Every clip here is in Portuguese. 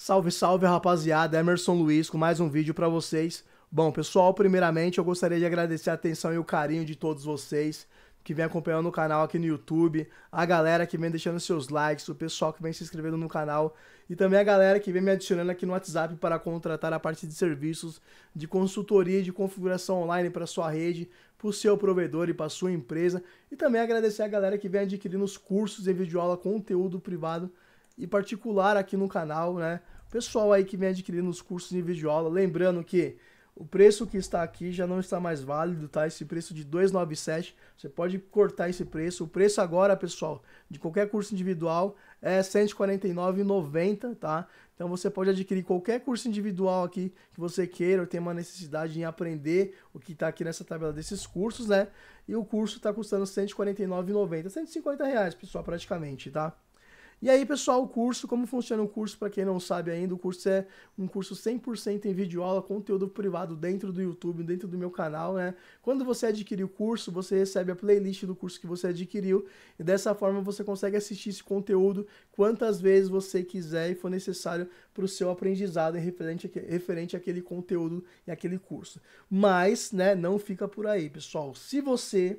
Salve, salve, rapaziada. Emerson Luiz com mais um vídeo para vocês. Bom, pessoal, primeiramente eu gostaria de agradecer a atenção e o carinho de todos vocês que vem acompanhando o canal aqui no YouTube, a galera que vem deixando seus likes, o pessoal que vem se inscrevendo no canal e também a galera que vem me adicionando aqui no WhatsApp para contratar a parte de serviços de consultoria de configuração online para sua rede, para o seu provedor e para sua empresa. E também agradecer a galera que vem adquirindo os cursos em videoaula conteúdo privado e particular aqui no canal, né? pessoal aí que vem adquirindo os cursos em videoaula, lembrando que o preço que está aqui já não está mais válido, tá? Esse preço de 297, você pode cortar esse preço. O preço agora, pessoal, de qualquer curso individual é R$ 149,90, tá? Então você pode adquirir qualquer curso individual aqui que você queira, ou tenha uma necessidade em aprender o que está aqui nessa tabela desses cursos, né? E o curso está custando R$ 149,90, R$ 150 reais, pessoal, praticamente, tá? E aí, pessoal, o curso, como funciona o curso, para quem não sabe ainda, o curso é um curso 100% em vídeo aula, conteúdo privado dentro do YouTube, dentro do meu canal, né? Quando você adquirir o curso, você recebe a playlist do curso que você adquiriu, e dessa forma você consegue assistir esse conteúdo quantas vezes você quiser e for necessário para o seu aprendizado referente, referente àquele conteúdo e aquele curso. Mas, né, não fica por aí, pessoal. Se você,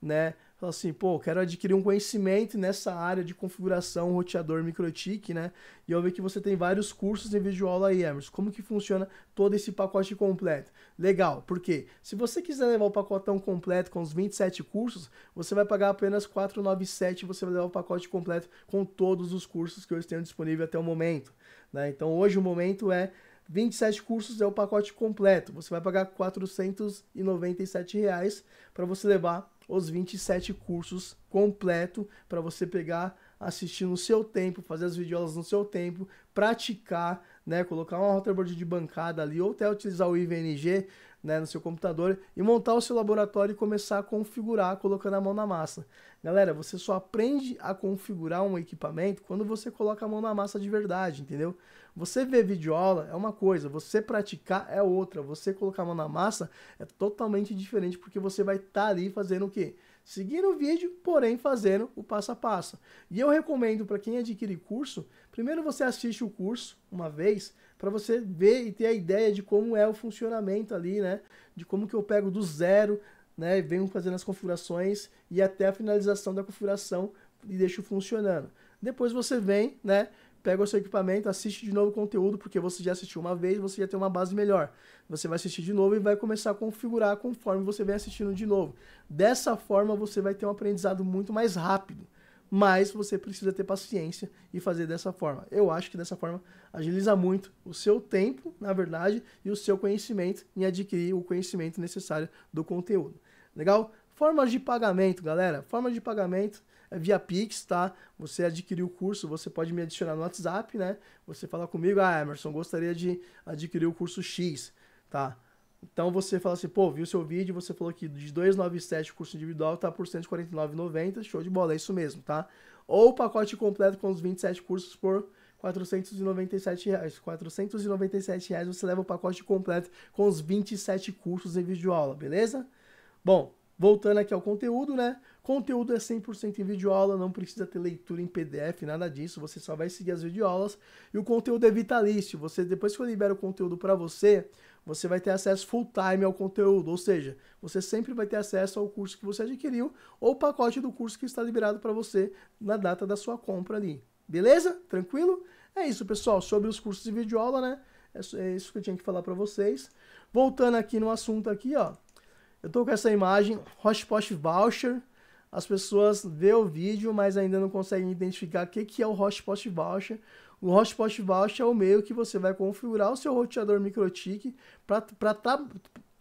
né, Fala assim, pô, quero adquirir um conhecimento nessa área de configuração, roteador, microtik, né? E eu vi que você tem vários cursos em vídeo aí, Emerson. Como que funciona todo esse pacote completo? Legal, porque se você quiser levar o pacotão completo com os 27 cursos, você vai pagar apenas 497, você vai levar o pacote completo com todos os cursos que eu tenho disponível até o momento, né? Então, hoje o momento é 27 cursos é o pacote completo. Você vai pagar R$ reais para você levar os 27 cursos completo para você pegar, assistir no seu tempo, fazer as videoaulas no seu tempo, praticar, né, colocar uma hoverboard de bancada ali ou até utilizar o IVNG, né, no seu computador e montar o seu laboratório e começar a configurar colocando a mão na massa. Galera, você só aprende a configurar um equipamento quando você coloca a mão na massa de verdade, entendeu? Você ver videoaula é uma coisa, você praticar é outra, você colocar a mão na massa é totalmente diferente, porque você vai estar tá ali fazendo o quê? Seguindo o vídeo, porém fazendo o passo a passo. E eu recomendo para quem adquire curso, primeiro você assiste o curso uma vez, para você ver e ter a ideia de como é o funcionamento ali, né? De como que eu pego do zero, né? Venho fazendo as configurações e até a finalização da configuração e deixo funcionando. Depois você vem, né? pega o seu equipamento, assiste de novo o conteúdo, porque você já assistiu uma vez, você já tem uma base melhor. Você vai assistir de novo e vai começar a configurar conforme você vem assistindo de novo. Dessa forma, você vai ter um aprendizado muito mais rápido. Mas você precisa ter paciência e fazer dessa forma. Eu acho que dessa forma agiliza muito o seu tempo, na verdade, e o seu conhecimento em adquirir o conhecimento necessário do conteúdo. Legal? Formas de pagamento, galera. Formas de pagamento via Pix, tá? Você adquiriu o curso, você pode me adicionar no WhatsApp, né? Você fala comigo, ah, Emerson, gostaria de adquirir o curso X, tá? Então você fala assim, pô, viu seu vídeo, você falou que de 297 o curso individual tá por 149,90, show de bola, é isso mesmo, tá? Ou o pacote completo com os 27 cursos por 497 reais. 497 reais você leva o pacote completo com os 27 cursos em vídeo aula, beleza? Bom, Voltando aqui ao conteúdo, né? Conteúdo é 100% em videoaula, não precisa ter leitura em PDF, nada disso, você só vai seguir as videoaulas. E o conteúdo é vitalício, você depois que eu libero o conteúdo para você, você vai ter acesso full time ao conteúdo, ou seja, você sempre vai ter acesso ao curso que você adquiriu ou o pacote do curso que está liberado para você na data da sua compra ali. Beleza? Tranquilo? É isso, pessoal, sobre os cursos de videoaula, né? É, é isso que eu tinha que falar para vocês. Voltando aqui no assunto aqui, ó. Eu tô com essa imagem, Hotspot Voucher. As pessoas vê o vídeo, mas ainda não conseguem identificar o que, que é o Hotspot Voucher. O Hotspot Voucher é o meio que você vai configurar o seu roteador MikroTik para tra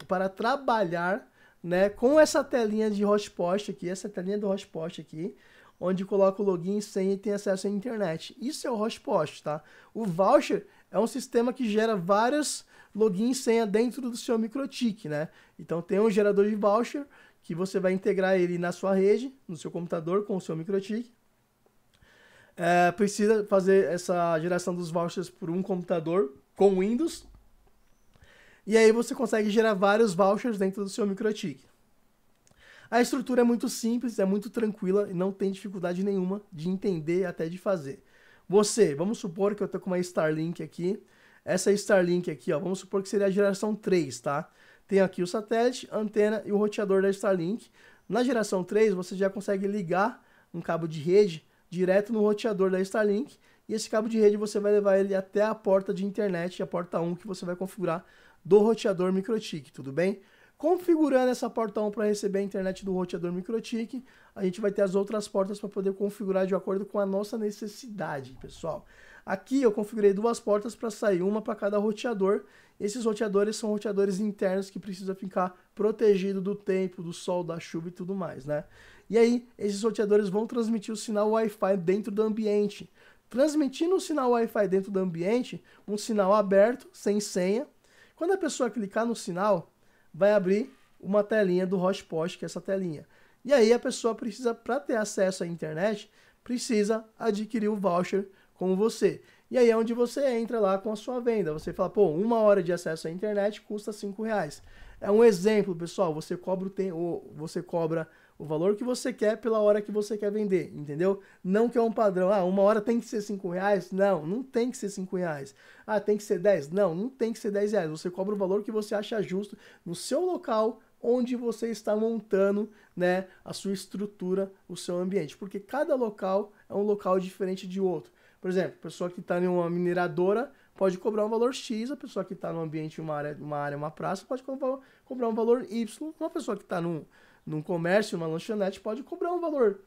para trabalhar né, com essa telinha de Hotspot aqui, essa telinha do Hotspot aqui, onde coloca o login, senha e tem acesso à internet. Isso é o Hotspot, tá? O voucher é um sistema que gera várias login e senha dentro do seu MikroTik, né? Então tem um gerador de voucher que você vai integrar ele na sua rede, no seu computador com o seu MikroTik. É, precisa fazer essa geração dos vouchers por um computador com Windows. E aí você consegue gerar vários vouchers dentro do seu MikroTik. A estrutura é muito simples, é muito tranquila e não tem dificuldade nenhuma de entender até de fazer. Você, vamos supor que eu tô com uma Starlink aqui. Essa Starlink aqui, ó, vamos supor que seria a geração 3, tá? Tem aqui o satélite, antena e o roteador da Starlink. Na geração 3, você já consegue ligar um cabo de rede direto no roteador da Starlink. E esse cabo de rede você vai levar ele até a porta de internet, a porta 1 que você vai configurar do roteador MikroTik, tudo bem? Configurando essa porta 1 para receber a internet do roteador MikroTik, a gente vai ter as outras portas para poder configurar de acordo com a nossa necessidade, pessoal. Aqui eu configurei duas portas para sair uma para cada roteador. Esses roteadores são roteadores internos que precisa ficar protegido do tempo, do sol, da chuva e tudo mais, né? E aí, esses roteadores vão transmitir o sinal Wi-Fi dentro do ambiente. Transmitindo o sinal Wi-Fi dentro do ambiente, um sinal aberto, sem senha. Quando a pessoa clicar no sinal, vai abrir uma telinha do hotspot, que é essa telinha. E aí a pessoa precisa, para ter acesso à internet, precisa adquirir o voucher com você. E aí é onde você entra lá com a sua venda. Você fala, pô, uma hora de acesso à internet custa 5 reais. É um exemplo, pessoal. Você cobra, o, você cobra o valor que você quer pela hora que você quer vender, entendeu? Não que é um padrão, ah, uma hora tem que ser 5 reais? Não, não tem que ser 5 reais. Ah, tem que ser 10? Não, não tem que ser 10 reais. Você cobra o valor que você acha justo no seu local onde você está montando né, a sua estrutura, o seu ambiente. Porque cada local é um local diferente de outro. Por exemplo, a pessoa que está em uma mineradora pode cobrar um valor X, a pessoa que está no ambiente, uma área, uma área, uma praça, pode cobrar um valor Y, uma pessoa que está num num comércio, uma lanchonete, pode cobrar um valor,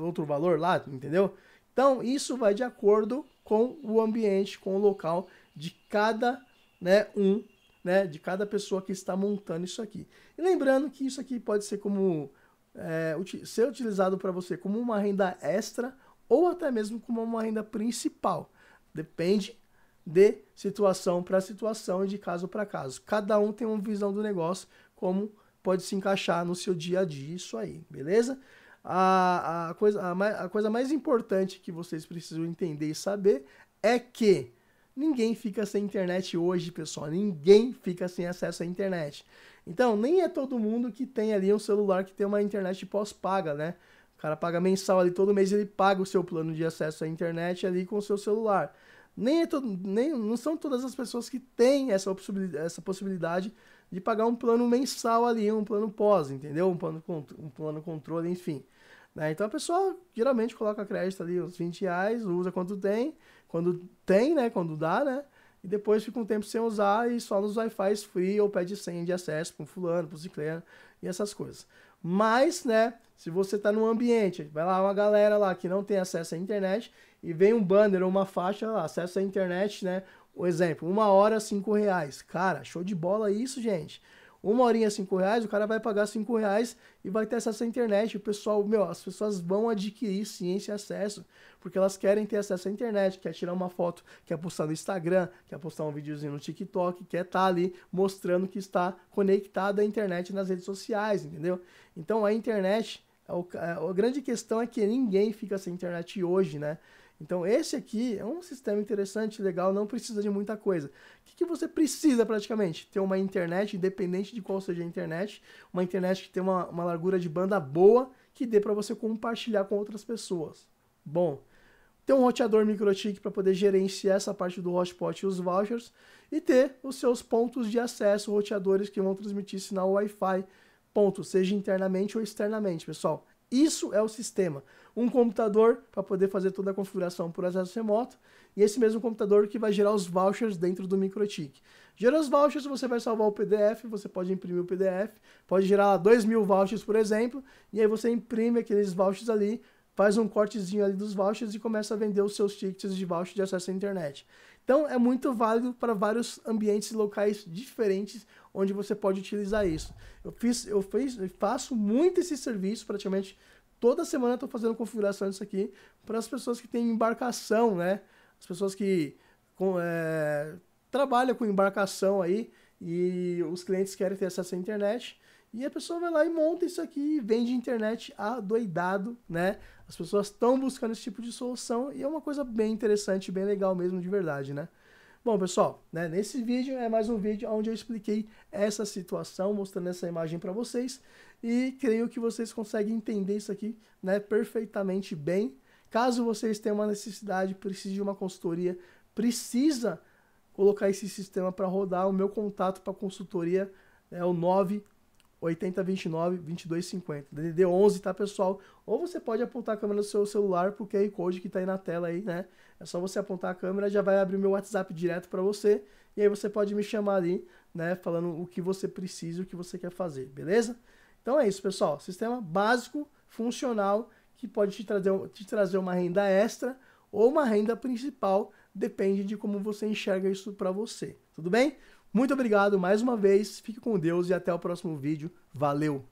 outro valor lá, entendeu? Então, isso vai de acordo com o ambiente, com o local de cada né, um, né, de cada pessoa que está montando isso aqui. E lembrando que isso aqui pode ser como é, ser utilizado para você como uma renda extra ou até mesmo como uma renda principal. Depende de situação para situação e de caso para caso. Cada um tem uma visão do negócio como pode se encaixar no seu dia a dia, isso aí, beleza? A, a, coisa, a, a coisa mais importante que vocês precisam entender e saber é que ninguém fica sem internet hoje, pessoal. Ninguém fica sem acesso à internet. Então, nem é todo mundo que tem ali um celular que tem uma internet pós-paga, né? O cara paga mensal ali, todo mês ele paga o seu plano de acesso à internet ali com o seu celular. Nem, é todo, nem não são todas as pessoas que têm essa, essa possibilidade de pagar um plano mensal ali, um plano pós, entendeu? Um plano, um plano controle, enfim. Né? Então a pessoa geralmente coloca crédito ali, uns 20 reais, usa quando tem, quando tem, né? Quando dá, né? E depois fica um tempo sem usar e só nos Wi-Fi free ou pede senha de acesso para um fulano, para o ciclano e essas coisas. Mas, né, se você está num ambiente, vai lá uma galera lá que não tem acesso à internet e vem um banner ou uma faixa lá, acesso à internet, né, um exemplo, uma hora, cinco reais. Cara, show de bola isso, gente. Uma horinha, cinco reais, o cara vai pagar cinco reais e vai ter acesso à internet. O pessoal, meu, as pessoas vão adquirir ciência e acesso, porque elas querem ter acesso à internet, quer tirar uma foto, quer postar no Instagram, quer postar um videozinho no TikTok, quer estar tá ali mostrando que está conectado à internet nas redes sociais, entendeu? Então a internet, é é, a grande questão é que ninguém fica sem internet hoje, né? Então, esse aqui é um sistema interessante, legal, não precisa de muita coisa. O que, que, você precisa praticamente? Ter uma internet, independente de qual seja a internet, uma internet que tenha uma, uma largura de banda boa, que dê para você compartilhar com outras pessoas. Bom, ter um roteador microtik para poder gerenciar essa parte do hotspot e os vouchers, e ter os seus pontos de acesso, roteadores que vão transmitir sinal Wi-Fi, ponto, seja internamente ou externamente, pessoal. Isso é o sistema. Um computador para poder fazer toda a configuração por acesso remoto e esse mesmo computador que vai gerar os vouchers dentro do MicroTik. Gerando os vouchers, você vai salvar o PDF, você pode imprimir o PDF, pode gerar 2 mil vouchers, por exemplo, e aí você imprime aqueles vouchers ali, faz um cortezinho ali dos vouchers e começa a vender os seus tickets de voucher de acesso à internet. Então é muito válido para vários ambientes locais diferentes onde você pode utilizar isso. Eu fiz, eu fiz, eu faço muito esse serviço praticamente toda semana estou fazendo configuração disso aqui para as pessoas que têm embarcação, né? As pessoas que com, é, trabalham com embarcação aí e os clientes querem ter acesso à internet e a pessoa vai lá e monta isso aqui e vende internet adoidado, né? As pessoas estão buscando esse tipo de solução e é uma coisa bem interessante, bem legal mesmo de verdade, né? Bom, pessoal, né, nesse vídeo é mais um vídeo onde eu expliquei essa situação, mostrando essa imagem para vocês e creio que vocês conseguem entender isso aqui né, perfeitamente bem. Caso vocês tenham uma necessidade, precise de uma consultoria, precisa colocar esse sistema para rodar, o meu contato para consultoria é o 9 8029 2250. DDD 11, tá, pessoal? Ou você pode apontar a câmera do seu celular pro QR Code que tá aí na tela aí, né? É só você apontar a câmera, já vai abrir o meu WhatsApp direto para você e aí você pode me chamar ali, né, falando o que você precisa, o que você quer fazer, beleza? Então é isso, pessoal. Sistema básico, funcional, que pode te trazer, te trazer uma renda extra ou uma renda principal, depende de como você enxerga isso para você. Tudo bem? Muito obrigado mais uma vez, fique com Deus e até o próximo vídeo. Valeu!